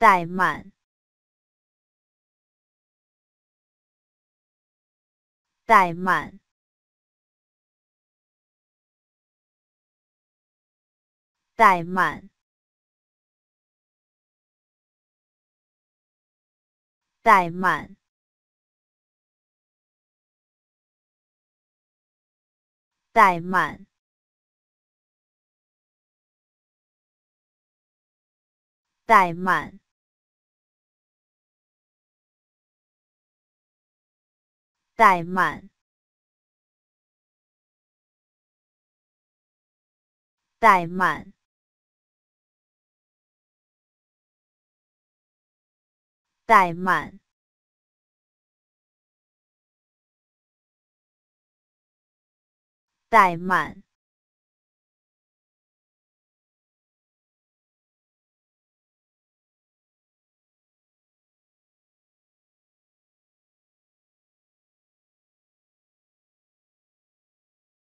怠慢，怠慢，怠慢，怠慢，怠慢。怠慢，怠慢，怠慢，怠慢，怠慢。